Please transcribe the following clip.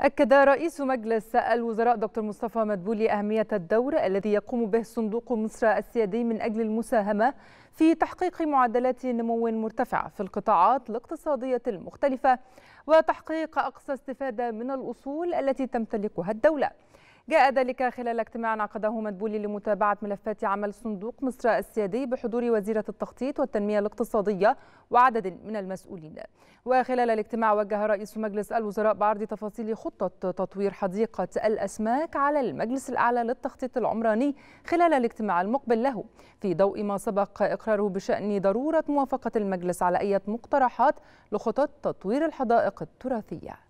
أكد رئيس مجلس الوزراء دكتور مصطفى مدبولي أهمية الدور الذي يقوم به صندوق مصر السيادي من أجل المساهمة في تحقيق معدلات نمو مرتفعة في القطاعات الاقتصادية المختلفة وتحقيق أقصى استفادة من الأصول التي تمتلكها الدولة جاء ذلك خلال اجتماع عقده مدبولي لمتابعة ملفات عمل صندوق مصر السيادي بحضور وزيرة التخطيط والتنمية الاقتصادية وعدد من المسؤولين وخلال الاجتماع وجه رئيس مجلس الوزراء بعرض تفاصيل خطة تطوير حديقة الأسماك على المجلس الأعلى للتخطيط العمراني خلال الاجتماع المقبل له في ضوء ما سبق إقراره بشأن ضرورة موافقة المجلس على أي مقترحات لخطط تطوير الحدائق التراثية